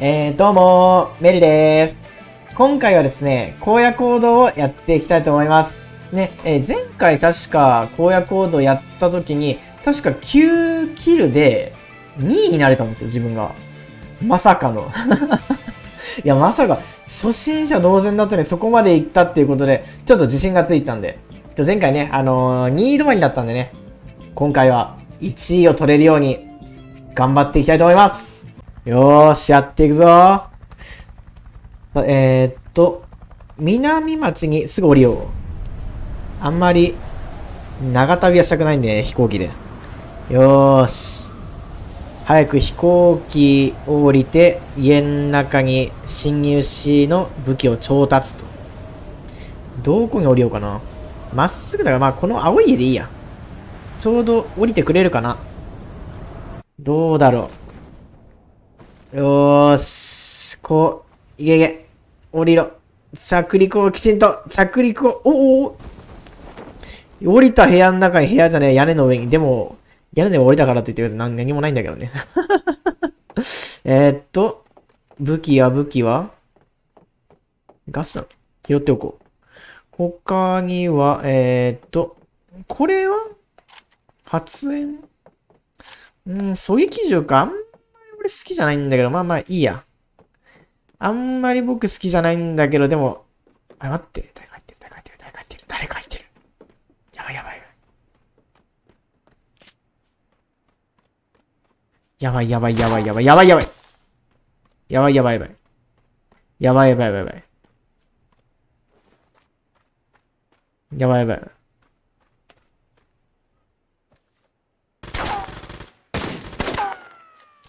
えー、どうもメリです。今回はですね、荒野行動をやっていきたいと思います。ね、えー、前回確か荒野行動やった時に、確か9キルで2位になれたんですよ、自分が。まさかの。いや、まさか、初心者同然だったね、そこまで行ったっていうことで、ちょっと自信がついたんで。前回ね、あのー、2位止まりだったんでね、今回は1位を取れるように頑張っていきたいと思います。よーし、やっていくぞえー、っと、南町にすぐ降りよう。あんまり、長旅はしたくないんで、飛行機で。よーし。早く飛行機を降りて、家の中に侵入しの武器を調達と。どこに降りようかな。まっすぐだから、まあ、この青い家でいいや。ちょうど降りてくれるかな。どうだろう。よーし。こう、いけいけ。降りろ。着陸をきちんと、着陸を、おお降りた部屋の中に部屋じゃねえ、屋根の上に。でも、屋根で降りたからって言って別に何もないんだけどね。えっと、武器や武器はガスだ。寄っておこう。他には、えー、っと、これは発煙うん、狙撃銃かあん好きじゃないんだけど、まあまあいいや。あんまり僕好きじゃないんだけど、でも、あれ待って、誰か入ってる、誰か入ってる、誰か入ってる、誰か入ってる。やばいやばい。やばいやばいやばいやばいやばいやばい。やばいやばいやばい。やばいやばいやばい。やばいやばい。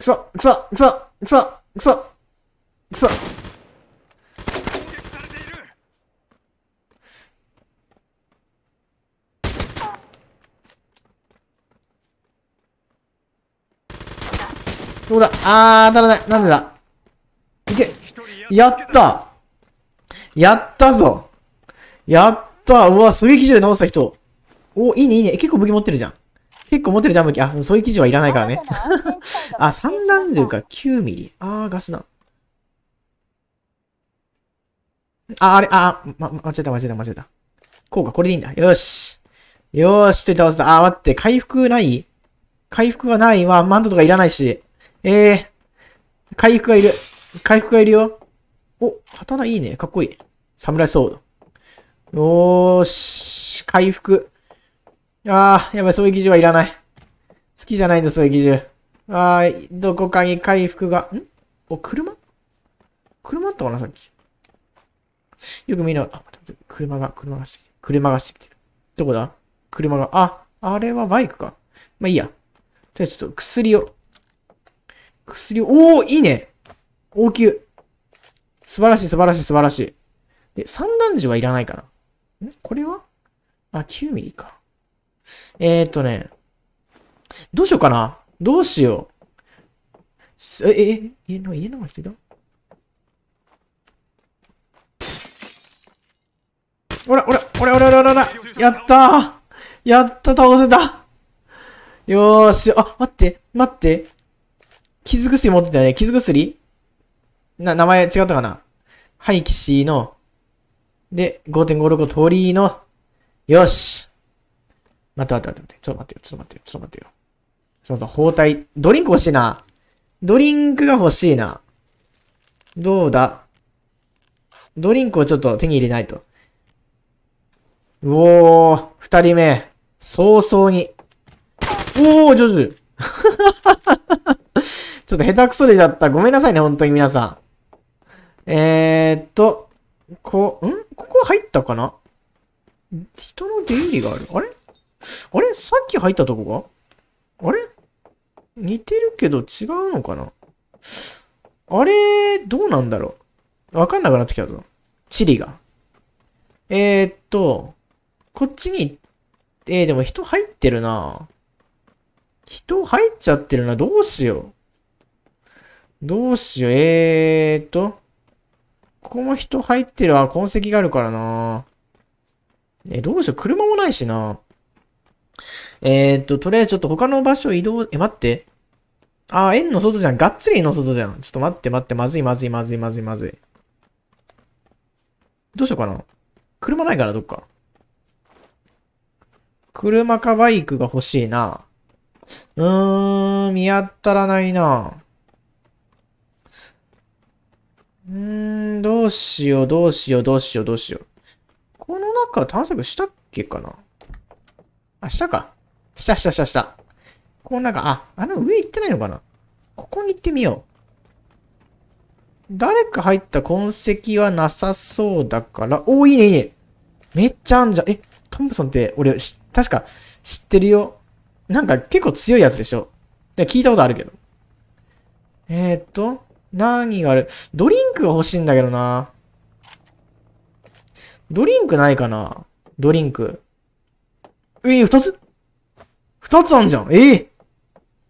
そくそくそくそくそくそどうだあー、当たらない。なんでだいけやったやったぞやったうわ、狙撃銃で倒した人。お、いいね、いいね。結構武器持ってるじゃん。結構持ってるジャム機。あ、そういう記事はいらないからね。あ、三段銃か、9ミリ。あー、ガスなあ、あれ、あ、ま、間違えた、間違えた、間違えた。こうか、これでいいんだ。よし。よーし、と倒せた。あ、待って、回復ない回復がないあ、マントとかいらないし。ええー、回復がいる。回復がいるよ。お、刀いいね。かっこいい。侍ソード。よーし、回復。あー、やばい、そういう技術はいらない。好きじゃないんだ、そういう技術。あー、どこかに回復が、んお、車車あったかな、さっき。よく見な、あ、待って待って、車が、車がしてきてる。車がしてきてる。どこだ車が、あ、あれはバイクか。まあいいや。じゃあちょっと薬を。薬を、おー、いいね応急。素晴らしい、素晴らしい、素晴らしい。で、三段銃はいらないかな。んこれはあ、9ミリか。えー、っとね、どうしようかな。どうしよう。え、家の、家の人だてたおら、おら、おら、おら、おら、おら、やったやった倒せたよーし。あ、待って、待って。傷薬持ってたよね。傷薬な、名前違ったかなはい、騎士の。で、5.56を鳥居の。よし。待って待って待って、ちょっと待ってよ、ちょっと待ってよ、ちょっと待ってよ。すいません、包帯。ドリンク欲しいな。ドリンクが欲しいな。どうだドリンクをちょっと手に入れないと。うおー、二人目。早々に。おー、上手。ちょっと下手くそでだった。ごめんなさいね、本当に皆さん。えー、っと、こう、んここ入ったかな人の出入りがある。あれあれさっき入ったとこがあれ似てるけど違うのかなあれ、どうなんだろうわかんなくなってきたぞ。地理が。えー、っと、こっちに、えー、でも人入ってるな人入っちゃってるな。どうしよう。どうしよう。えー、っと、ここも人入ってる。あ、痕跡があるからなえどうしよう。車もないしなえー、っと、とりあえずちょっと他の場所移動、え、待って。あー、円の外じゃん。がっつり円の外じゃん。ちょっと待って待って、まずいまずいまずいまずいまずい。どうしようかな。車ないからどっか。車かバイクが欲しいな。うーん、見当たらないな。うーん、どうしよう、どうしよう、どうしよう、どうしよう。この中探索したっけかなあ、下か。下、下、下、下。こうなんか、あ、あの上行ってないのかなここに行ってみよう。誰か入った痕跡はなさそうだから、おお、いいね、いいね。めっちゃあんじゃん。え、トンプソンって俺、確か知ってるよ。なんか結構強いやつでしょ。で聞いたことあるけど。えー、っと、何があるドリンクが欲しいんだけどな。ドリンクないかなドリンク。ええ二つ二つあんじゃんええー、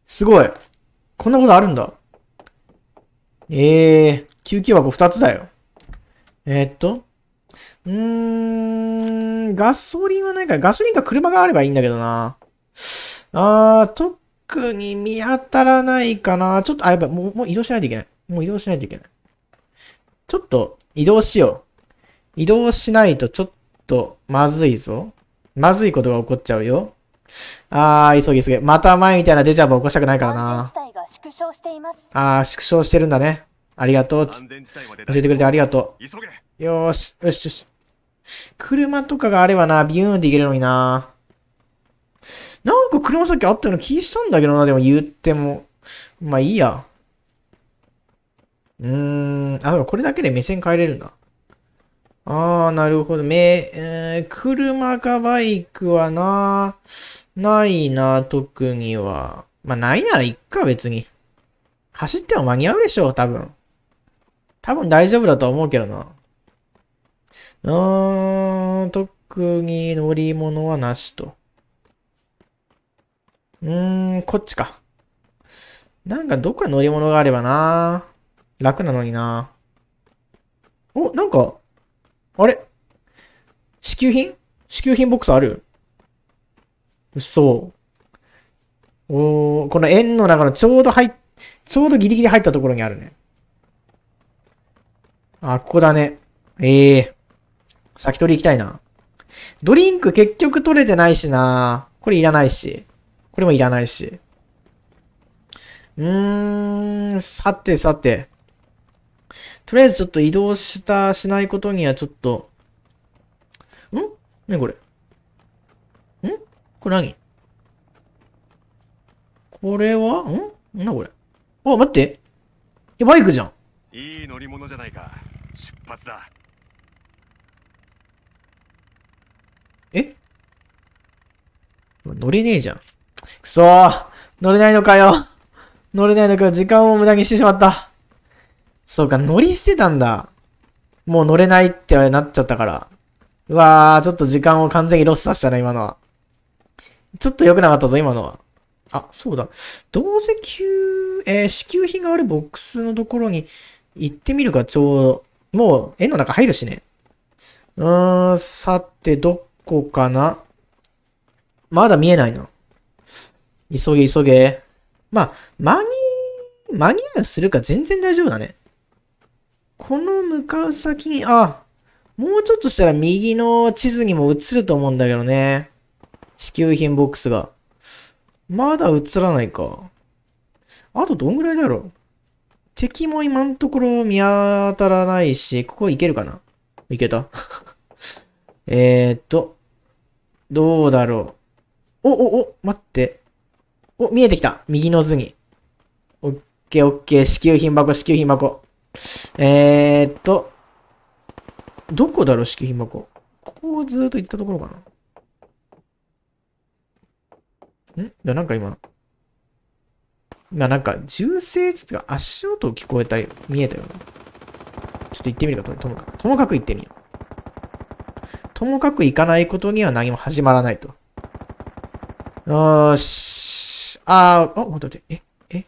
すごい。こんなことあるんだ。ええー、救急箱二つだよ。えー、っと。うーん、ガソリンはないから、ガソリンか車があればいいんだけどな。あー、特に見当たらないかな。ちょっと、あ、やばい、もう、もう移動しないといけない。もう移動しないといけない。ちょっと、移動しよう。移動しないとちょっと、まずいぞ。まずいことが起こっちゃうよ。あー、急げ急げ。また前みたいなデジャブ起こしたくないからな。あー、縮小してるんだね。ありがとう。教えてくれてありがとう。よーし、よしよし。車とかがあればな、ビューンっていけるのにな。なんか車さっきあったような気したんだけどな、でも言っても。まあいいや。うーん。あ、でもこれだけで目線変えれるんだ。ああ、なるほど。め、えー、車かバイクはな、ないな、特には。まあ、ないならいっか、別に。走っても間に合うでしょ、多分。多分大丈夫だと思うけどな。うーん、特に乗り物はなしと。うーん、こっちか。なんかどっか乗り物があればな。楽なのにな。お、なんか、あれ支給品支給品ボックスある嘘。おこの円の中のちょうど入っ、ちょうどギリギリ入ったところにあるね。あ、ここだね。ええー、先取り行きたいな。ドリンク結局取れてないしな。これいらないし。これもいらないし。うーん、さてさて。とりあえずちょっと移動した、しないことにはちょっと、んねこれ。んこれ何これはんなこれ。あ、待って。え、バイクじゃん。いい乗り物じゃないか。出発だ。え乗れねえじゃん。くそー乗れないのかよ。乗れないのかよ。時間を無駄にしてしまった。そうか、乗り捨てたんだ。もう乗れないってなっちゃったから。うわー、ちょっと時間を完全にロスさせたな、今のは。ちょっと良くなかったぞ、今のは。あ、そうだ。どうせ給、えー、支給品があるボックスのところに行ってみるか、ちょうど。もう、絵の中入るしね。うーん、さて、どこかなまだ見えないな。急げ、急げ。まあ、間に、間に合いするか全然大丈夫だね。この向かう先に、あ、もうちょっとしたら右の地図にも映ると思うんだけどね。支給品ボックスが。まだ映らないか。あとどんぐらいだろう敵も今のところ見当たらないし、ここ行けるかないけた えーっと、どうだろう。お、お、お、待って。お、見えてきた。右の図に。オッケーオッケー。支給品箱、支給品箱。えー、っと、どこだろう、敷品箱。ここをずっと行ったところかな。んなんか今。まあなんか、銃声地か、足音聞こえた、見えたよな。ちょっと行ってみるかと、ともかく。ともかく行ってみよう。ともかく行かないことには何も始まらないと。よーし。あー、あ、待って待って。え、え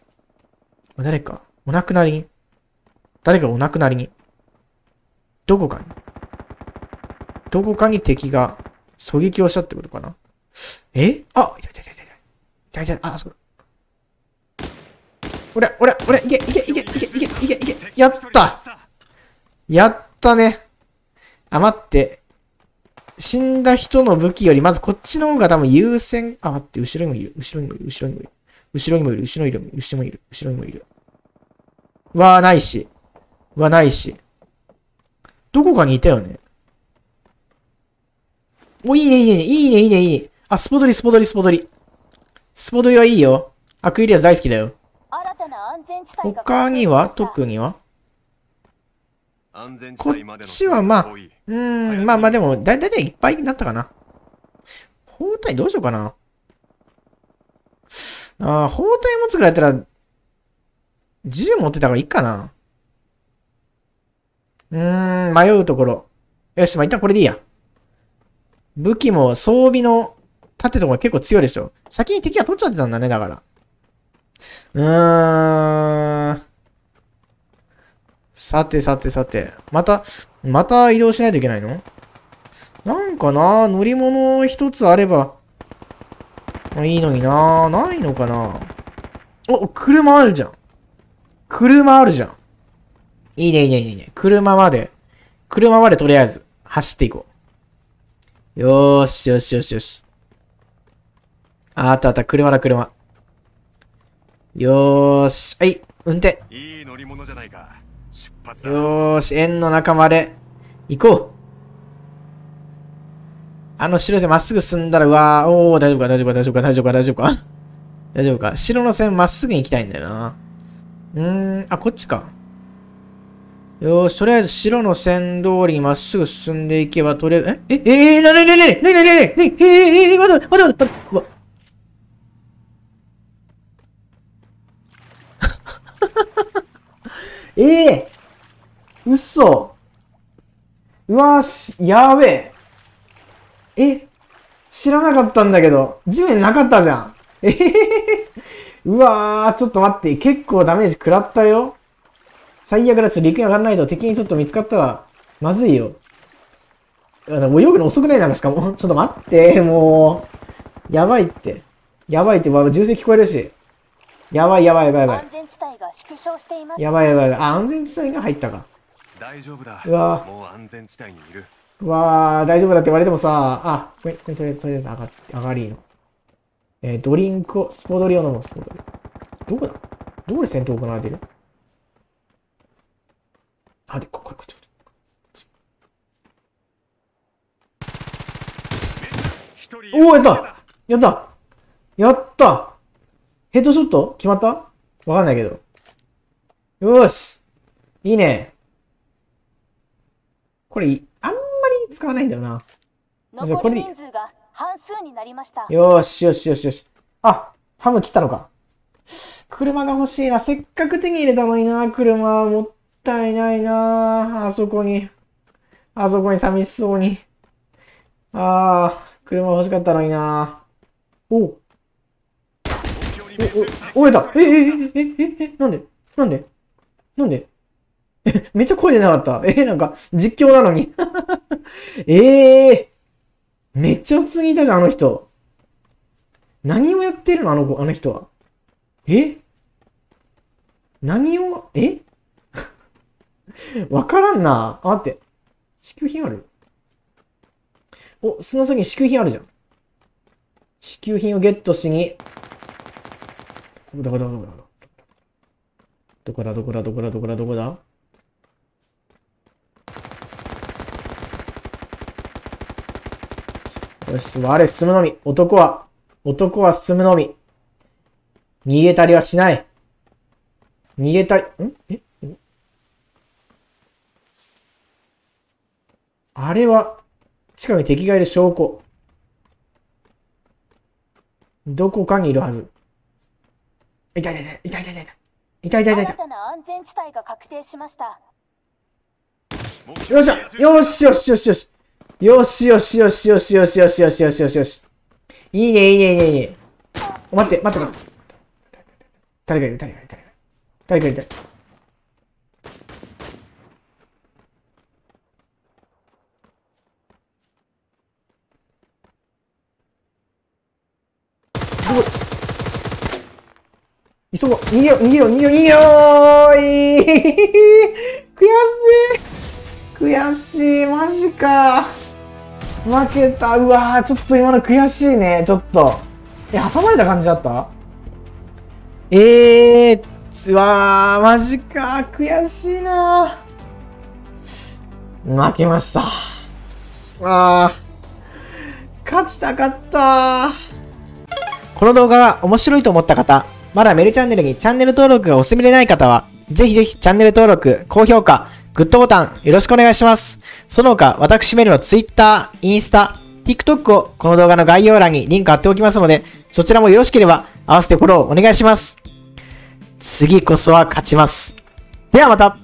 誰か。お亡くなりに。誰かお亡くなりに、どこかに、どこかに敵が狙撃をしたってことかな。えあいたいたいたいたいたいたいいたたあ、そうだ。おりゃ、おりゃ、おりゃ、いけ、いけ、いけ、いけ、いけ、いけ、いけ、やったやったね。あ、待って。死んだ人の武器より、まずこっちの方が多分優先。あ、待って、後ろにもいる、後ろにもいる、後ろにもいる。後ろにもいる、後ろにもいる、後ろにもいる、後ろにもいる。わー、ないし。はないし。どこかにいたよね。お、いいね、いいね、いいね、いいね、いいね。あ、スポドリ、スポドリ、スポドリ。スポドリはいいよ。アクエリアス大好きだよ。他には特にはこっちはまあ、うん、まあまあでも、だいたいいっぱいになったかな。包帯どうしようかな。ああ、包帯持つぐらいだったら、銃持ってた方がいいかな。うーん、迷うところ。よし、まあ、一旦これでいいや。武器も装備の盾とか結構強いでしょ。先に敵は取っちゃってたんだね、だから。うーん。さてさてさて。また、また移動しないといけないのなんかな乗り物一つあれば、いいのになないのかなお、車あるじゃん。車あるじゃん。いいね、いいね、いいね。車まで、車までとりあえず走っていこう。よーし、よし、よし、よし。あったあった、車だ、車。よーし、はい、運転。いい乗り物じゃないか。出発だ。よーし、円の中まで行こう。あの白い線まっすぐ進んだら、うわー、おー、大丈夫か、大丈夫か、大丈夫か、大丈夫か、大丈夫か。大丈夫か。白の線まっすぐに行きたいんだよな。うーん、あ、こっちか。よし、とりあえず白の線通りにまっすぐ進んでいけば、とりあえず、ええ、ええー、なになになになになになにええええ、待って待って待って待って、うわ。ええー、嘘。うわし、やべえ。え、知らなかったんだけど、地面なかったじゃん。えへへへ。うわー、ちょっと待って、結構ダメージ食らったよ。最悪だ、ちょっと陸に上がらないと敵にちょっと見つかったら、まずいよ。もう泳ぐの遅くないなんかしかも。ちょっと待って、もう。やばいって。やばいって、銃声聞こえるし。やばいやばいやばいやばい。安全地帯が縮小しています。やばいやばいあ、安全地帯が入ったか。大丈夫だ。うわもう安全地帯にいる。うわ大丈夫だって言われてもさ、あ、これ、これとりあえず、とりあえず上がって、上がりの。えー、ドリンクを、スポドリを飲む、スポドリ。どこだどこで戦闘行われてるあ、で、こ、ここっち、こっち。おお、やったやったやったヘッドショット決まったわかんないけど。よしいいねこれ、あんまり使わないんだよな。残り人数が半数になりました。よしよしよしよし。あ、ハム切ったのか。車が欲しいな。せっかく手に入れたのにな、車。もっったいないなあそこに。あそこに寂しそうに。ああ、車欲しかったのになおお、お、お、えたえ、え、え、え、え、え、なんでなんでなんでえ、めっちゃ声出なかった。え、なんか、実況なのに。ええー、めっちゃ普通にいたじゃん、あの人。何をやってるのあの子、あの人は。え何を、え わからんな。あ、待って。支給品あるお、砂先に支給品あるじゃん。支給品をゲットしに。どこだどこだどこだどこだどこだどこだどこだよし、我進むのみ。男は、男は進むのみ。逃げたりはしない。逃げたり、んえあれは、近くに敵がいる証拠。どこかにいるはず。いたいたいたいたいたいたいたいたいたいたいた。新たな安全地帯が確定しました。よっしゃよしよしよしよしよしよしよしよしよしよしよしよしよしよしいいねいいねいいねいいね待って待って待って誰かいる誰かいる誰かいる誰かいる急ごう逃げよう逃げよう逃げよう逃げよーい悔しい悔しいマジか負けたうわーちょっと今の悔しいねちょっとえ挟まれた感じだったえーうわーマジか悔しいな負けましたあー勝ちたかったこの動画が面白いと思った方まだメルチャンネルにチャンネル登録がお済みでない方は、ぜひぜひチャンネル登録、高評価、グッドボタンよろしくお願いします。その他、私メルの Twitter、インスタ、TikTok をこの動画の概要欄にリンク貼っておきますので、そちらもよろしければ合わせてフォローお願いします。次こそは勝ちます。ではまた